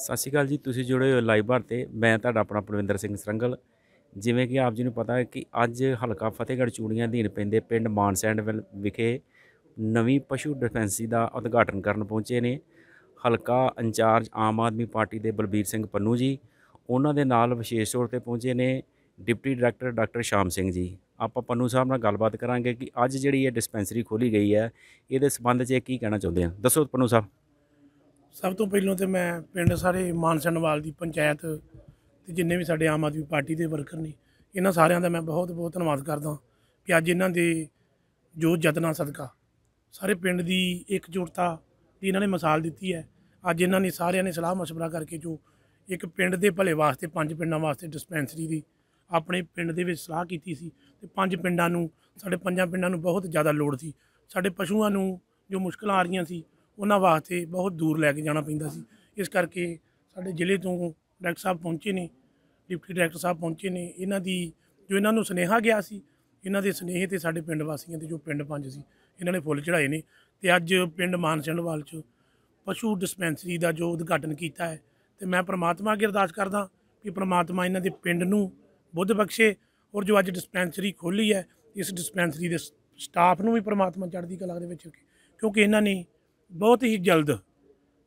ਸਤਿ ਸ਼੍ਰੀ ਅਕਾਲ ਜੀ ਤੁਸੀਂ ਜੁੜੇ ਹੋ ਲਾਈਵ ਭਾਰਤ ਤੇ ਮੈਂ ਤੁਹਾਡਾ ਆਪਣਾ ਪ੍ਰਵਿੰਦਰ ਸਿੰਘ ਸਰੰਗਲ ਜਿਵੇਂ ਕਿ ਆਪ ਜੀ ਨੂੰ ਪਤਾ ਹੈ ਕਿ ਅੱਜ ਹਲਕਾ ਫਤਿਹਗੜ੍ਹ ਚੂੜੀਆਂ ਅਧੀਨ ਪੈਂਦੇ ਪਿੰਡ ਮਾਨਸੈਂਡ ਵਿਖੇ ਨਵੀਂ ਪਸ਼ੂ ਡਿਫੈਂਸੀ ਦਾ ਉਦਘਾਟਨ ਕਰਨ ਪਹੁੰਚੇ ਨੇ ਹਲਕਾ ਇੰਚਾਰਜ ਆਮ ਆਦਮੀ ਪਾਰਟੀ ਦੇ ਬਲਬੀਰ ਸਿੰਘ ਪੰਨੂ ਜੀ ਉਹਨਾਂ ਦੇ ਨਾਲ ਵਿਸ਼ੇਸ਼ ਤੌਰ ਤੇ ਪਹੁੰਚੇ ਨੇ ਡਿਪਟੀ ਡਾਇਰੈਕਟਰ ਡਾਕਟਰ ਸ਼ਾਮ ਸਿੰਘ ਜੀ ਆਪਾਂ ਪੰਨੂ ਸਾਹਿਬ ਨਾਲ ਗੱਲਬਾਤ ਕਰਾਂਗੇ ਕਿ ਅੱਜ ਜਿਹੜੀ ਇਹ ਡਿਸਪੈਂਸਰੀ ਖੋਲੀ ਗਈ ਹੈ ਇਹਦੇ ਸਬੰਧ 'ਚ ਕੀ ਕਹਿਣਾ ਚਾਹੁੰਦੇ ਆ ਦੱਸੋ ਪੰਨੂ ਸਾਹਿਬ ਸਭ ਤੋਂ ਪਹਿਲਾਂ ਤੇ ਮੈਂ ਪਿੰਡ ਸਾਰੇ ਮਾਨਸਨਵਾਲ ਦੀ ਪੰਚਾਇਤ ਤੇ ਜਿੰਨੇ ਵੀ ਸਾਡੇ ਆਮ ਆਦਮੀ ਪਾਰਟੀ ਦੇ ਵਰਕਰ ਨੇ ਇਹਨਾਂ ਸਾਰਿਆਂ ਦਾ ਮੈਂ ਬਹੁਤ ਬਹੁਤ ਧੰਨਵਾਦ ਕਰਦਾ ਕਿ ਅੱਜ ਇਹਨਾਂ ਦੇ ਜੋ ਯਤਨਾਂ ਸਦਕਾ ਸਾਰੇ ਪਿੰਡ ਦੀ ਇਕਜੁੱਟਤਾ ਦੀ ਇਹਨਾਂ ਨੇ ਮਿਸਾਲ ਦਿੱਤੀ ਹੈ ਅੱਜ ਇਹਨਾਂ ਨੇ ਸਾਰਿਆਂ ਨੇ ਸਲਾਹ مشورہ ਕਰਕੇ ਜੋ ਇੱਕ ਪਿੰਡ ਦੇ ਭਲੇ ਵਾਸਤੇ ਪੰਜ ਪਿੰਡਾਂ ਵਾਸਤੇ ਡਿਸਪੈਂਸਰੀ ਦੀ ਆਪਣੇ ਪਿੰਡ ਦੇ ਵਿੱਚ ਸਲਾਹ ਕੀਤੀ ਸੀ ਤੇ ਪੰਜ ਪਿੰਡਾਂ ਨੂੰ ਸਾਡੇ ਪੰਜਾਂ ਪਿੰਡਾਂ ਨੂੰ ਬਹੁਤ ਜ਼ਿਆਦਾ ਲੋੜ ਸੀ ਸਾਡੇ ਪਸ਼ੂਆਂ ਨੂੰ ਜੋ ਮੁਸ਼ਕਲਾਂ ਆ ਰਹੀਆਂ ਸੀ ਉਹਨਾਂ ਵਾਸਤੇ ਬਹੁਤ ਦੂਰ ਲੈ ਕੇ ਜਾਣਾ ਪੈਂਦਾ ਸੀ ਇਸ ਕਰਕੇ ਸਾਡੇ ਜ਼ਿਲ੍ਹੇ ਤੋਂ ਡਾਕਟਰ ਸਾਹਿਬ ਪਹੁੰਚੇ ਨੇ ਡਿਪਟੀ ਡਾਇਰੈਕਟਰ ਸਾਹਿਬ ਪਹੁੰਚੇ ਨੇ ਇਹਨਾਂ ਦੀ ਜੋ ਇਹਨਾਂ ਨੂੰ ਸੁਨੇਹਾ ਗਿਆ ਸੀ ਇਹਨਾਂ ਦੇ ਸੁਨੇਹੇ ਤੇ ਸਾਡੇ ਪਿੰਡ ਵਾਸੀਆਂ ਤੇ ਜੋ ਪਿੰਡ ਪੰਜ ਸੀ ਇਹਨਾਂ ਨੇ ਫੁੱਲ ਚੜਾਏ ਨੇ ਤੇ ਅੱਜ ਪਿੰਡ ਮਾਨਸੰਡਵਾਲ ਚ ਪਸ਼ੂ ਡਿਸਪੈਂਸਰੀ ਦਾ ਜੋ ਉਦਘਾਟਨ ਕੀਤਾ ਹੈ ਤੇ ਮੈਂ ਪ੍ਰਮਾਤਮਾ ਅੱਗੇ ਅਰਦਾਸ ਕਰਦਾ ਕਿ ਪ੍ਰਮਾਤਮਾ ਇਹਨਾਂ ਦੇ ਪਿੰਡ ਨੂੰ ਬੁੱਧ ਬਖਸ਼ੇ ਔਰ ਜੋ ਅੱਜ ਡਿਸਪੈਂਸਰੀ ਖੋਲੀ ਹੈ ਇਸ ਡਿਸਪੈਂਸਰੀ ਦੇ ਸਟਾਫ ਨੂੰ ਵੀ ਪ੍ਰਮਾਤਮਾ ਚੜ੍ਹਦੀ ਕਲਾ ਦੇ ਵਿੱਚ ਕਿਉਂਕਿ ਇਹਨਾਂ ਨੇ ਬਹੁਤ ਹੀ ਜਲਦ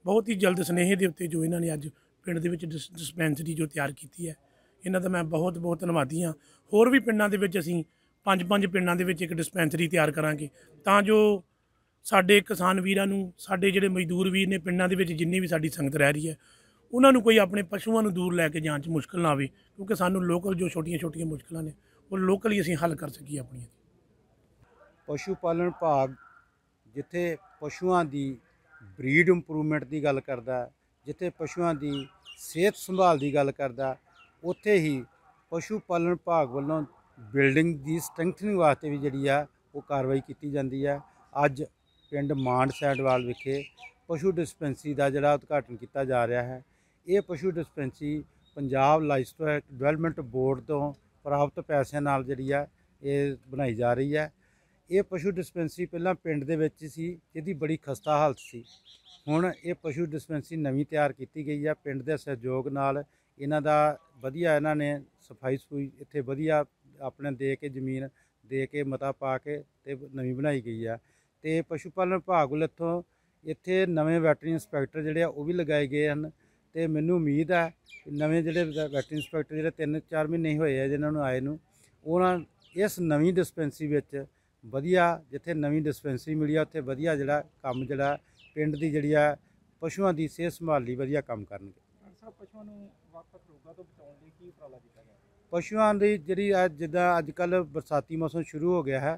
ਬਹੁਤ ਹੀ ਜਲਦ ਸਨੇਹੇ ਦੇ ਉੱਤੇ ਜੋ ਇਹਨਾਂ ਨੇ ਅੱਜ ਪਿੰਡ ਦੇ ਵਿੱਚ ਡਿਸਪੈਂਸਰੀ ਜੋ ਤਿਆਰ ਕੀਤੀ ਹੈ ਇਹਨਾਂ ਦਾ ਮੈਂ ਬਹੁਤ ਬਹੁਤ ਧੰਨਵਾਦੀ ਹਾਂ ਹੋਰ ਵੀ ਪਿੰਡਾਂ ਦੇ ਵਿੱਚ ਅਸੀਂ ਪੰਜ ਪੰਜ ਪਿੰਡਾਂ ਦੇ ਵਿੱਚ ਇੱਕ ਡਿਸਪੈਂਸਰੀ ਤਿਆਰ ਕਰਾਂਗੇ ਤਾਂ ਜੋ ਸਾਡੇ ਕਿਸਾਨ ਵੀਰਾਂ ਨੂੰ ਸਾਡੇ ਜਿਹੜੇ ਮਜ਼ਦੂਰ ਵੀਰ ਨੇ ਪਿੰਡਾਂ ਦੇ ਵਿੱਚ ਜਿੰਨੀ ਵੀ ਸਾਡੀ ਸੰਗਤ ਰਹਿ ਰਹੀ ਹੈ ਉਹਨਾਂ ਨੂੰ ਕੋਈ ਆਪਣੇ ਪਸ਼ੂਆਂ ਨੂੰ ਦੂਰ ਲੈ ਕੇ ਜਾਣ 'ਚ ਮੁਸ਼ਕਲ ਨਾ ਆਵੇ ਕਿਉਂਕਿ ਸਾਨੂੰ ਲੋਕਲ ਜੋ ਛੋਟੀਆਂ-ਛੋਟੀਆਂ ਮੁਸ਼ਕਲਾਂ ਨੇ ਉਹ ਲੋਕਲ ਹੀ ਅਸੀਂ ਹੱਲ ਕਰ ਸਕੀਏ ਆਪਣੀਆਂ ਪਸ਼ੂ ਪਾਲਣ ਭਾਗ ਜਿੱਥੇ ਪਸ਼ੂਆਂ ਦੀ ਬਰੀਡ ਇੰਪਰੂਵਮੈਂਟ ਦੀ ਗੱਲ ਕਰਦਾ ਜਿੱਥੇ ਪਸ਼ੂਆਂ ਦੀ ਸਿਹਤ ਸੰਭਾਲ ਦੀ ਗੱਲ ਕਰਦਾ ਉੱਥੇ ਹੀ ਪਸ਼ੂ ਪਾਲਣ ਭਾਗ ਵੱਲੋਂ ਬਿਲਡਿੰਗ ਦੀ ਸਟਰੈਂਥਨਿੰਗ ਵਾਸਤੇ ਵੀ ਜਿਹੜੀ ਆ ਉਹ ਕਾਰਵਾਈ ਕੀਤੀ ਜਾਂਦੀ ਆ ਅੱਜ ਪਿੰਡ ਮਾਂਡ ਸੈਡਵਾਲ ਵਿਖੇ ਪਸ਼ੂ ਡਿਸਪੈਂਸਰੀ ਦਾ ਜਿਹੜਾ ਉਦਘਾਟਨ ਕੀਤਾ ਜਾ ਰਿਹਾ ਹੈ ਇਹ ਪਸ਼ੂ dispensary Punjab lifestyle development board ਤੋਂ ਪ੍ਰਾਪਤ ਪੈਸਿਆਂ ਨਾਲ ਜਿਹੜੀ ਆ ਇਹ ਬਣਾਈ ਜਾ ਰਹੀ ਹੈ ਇਹ ਪਸ਼ੂ ਡਿਸਪੈਂਸਰੀ ਪਹਿਲਾਂ ਪਿੰਡ ਦੇ ਵਿੱਚ ਸੀ ਇਹਦੀ ਬੜੀ ਖਸਤਾ ਹਾਲਤ ਸੀ ਹੁਣ ਇਹ ਪਸ਼ੂ ਡਿਸਪੈਂਸਰੀ ਨਵੀਂ ਤਿਆਰ ਕੀਤੀ ਗਈ ਆ ਪਿੰਡ ਦੇ ਸਹਿਯੋਗ ਨਾਲ ਇਹਨਾਂ ਦਾ ਵਧੀਆ ਇਹਨਾਂ ਨੇ ਸਫਾਈ ਸੁਈ ਇੱਥੇ ਵਧੀਆ ਆਪਣੇ ਦੇ ਕੇ ਜ਼ਮੀਨ ਦੇ ਕੇ ਮਤਾ ਪਾ ਕੇ ਤੇ ਨਵੀਂ ਬਣਾਈ ਗਈ ਆ ਤੇ ਪਸ਼ੂ ਪਾਲਣ ਵਿਭਾਗ ਵੱਲੋਂ ਇੱਥੋਂ ਇੱਥੇ ਨਵੇਂ ਵੈਟਰਨਰੀ ਇਨਸਪੈਕਟਰ ਜਿਹੜੇ ਆ ਉਹ ਵੀ ਲਗਾਏ ਗਏ ਹਨ ਤੇ ਮੈਨੂੰ ਉਮੀਦ ਆ ਨਵੇਂ ਜਿਹੜੇ ਵੈਟਰਨਰੀ ਇਨਸਪੈਕਟਰ ਜਿਹੜੇ 3-4 ਮਹੀਨੇ ਹੋਏ ਆ ਜਿਨ੍ਹਾਂ ਨੂੰ ਆਏ ਨੂੰ ਉਹਨਾਂ ਇਸ ਨਵੀਂ ਡਿਸਪੈਂਸਰੀ ਵਿੱਚ ਵਧੀਆ ਜਿੱਥੇ ਨਵੀਂ ਡਿਸਪੈਂਸਰੀ ਮਿਲੀ ਆ ਉੱਥੇ ਵਧੀਆ ਜਿਹੜਾ ਕੰਮ ਜਿਹੜਾ ਪਿੰਡ ਦੀ ਜਿਹੜੀ ਆ ਪਸ਼ੂਆਂ ਦੀ ਸਿਹਤ ਸੰਭਾਲ ਲਈ ਵਧੀਆ ਕੰਮ ਕਰਨਗੇ ਸਾਹਿਬ ਪਸ਼ੂਆਂ ਨੂੰ ਤੋਂ ਬਚਾਉਣ ਲਈ ਕੀ ਉਪਰਾਲਾ ਕੀਤਾ ਗਿਆ ਪਸ਼ੂਆਂ ਦੀ ਜਿਹੜੀ ਆ ਜਿੱਦਾਂ ਅੱਜ ਕੱਲ ਬਰਸਾਤੀ ਮੌਸਮ ਸ਼ੁਰੂ ਹੋ ਗਿਆ ਹੈ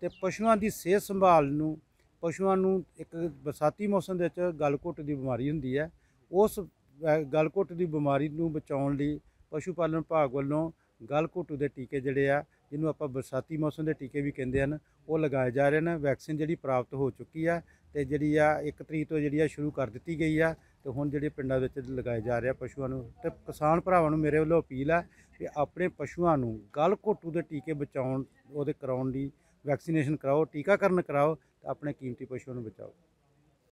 ਤੇ ਪਸ਼ੂਆਂ ਦੀ ਸਿਹਤ ਸੰਭਾਲ ਨੂੰ ਪਸ਼ੂਆਂ ਨੂੰ ਇੱਕ ਬਰਸਾਤੀ ਮੌਸਮ ਦੇ ਵਿੱਚ ਗਲਘੁੱਟ ਦੀ ਬਿਮਾਰੀ ਹੁੰਦੀ ਹੈ ਉਸ ਅ, ਗਲਘੁੱਟ ਦੀ ਬਿਮਾਰੀ ਨੂੰ ਬਚਾਉਣ ਲਈ ਪਸ਼ੂ ਪਾਲਣ ਵਿਭਾਗ ਵੱਲੋਂ ਗਲ ਘੋਟੂ ਦੇ ਟੀਕੇ ਜਿਹੜੇ ਆ ਜਿਹਨੂੰ ਆਪਾਂ ਬਰਸਾਤੀ ਮੌਸਮ ਦੇ ਟੀਕੇ ਵੀ ਕਹਿੰਦੇ ਹਨ ਉਹ ਲਗਾਏ ਜਾ ਰਹੇ ਨੇ ਵੈਕਸੀਨ ਜਿਹੜੀ ਪ੍ਰਾਪਤ ਹੋ ਚੁੱਕੀ ਆ ਤੇ ਜਿਹੜੀ ਆ 1 ਤਰੀਕ ਤੋਂ ਜਿਹੜੀ ਆ ਸ਼ੁਰੂ ਕਰ ਦਿੱਤੀ ਗਈ ਆ ਤੇ ਹੁਣ ਜਿਹੜੇ ਪਿੰਡਾਂ ਵਿੱਚ ਲਗਾਏ ਜਾ ਰਿਹਾ ਪਸ਼ੂਆਂ ਨੂੰ ਤੇ ਕਿਸਾਨ ਭਰਾਵਾਂ ਨੂੰ ਮੇਰੇ ਵੱਲੋਂ ਅਪੀਲ ਆ ਕਿ ਆਪਣੇ ਪਸ਼ੂਆਂ ਨੂੰ ਗਲ ਘੋਟੂ ਦੇ ਟੀਕੇ ਬਚਾਉਣ ਉਹਦੇ ਕਰਾਉਣ ਦੀ ਵੈਕਸੀਨੇਸ਼ਨ ਕਰਾਓ ਟੀਕਾਕਰਨ ਕਰਾਓ ਤੇ ਆਪਣੇ ਕੀਮਤੀ ਪਸ਼ੂਆਂ ਨੂੰ ਬਚਾਓ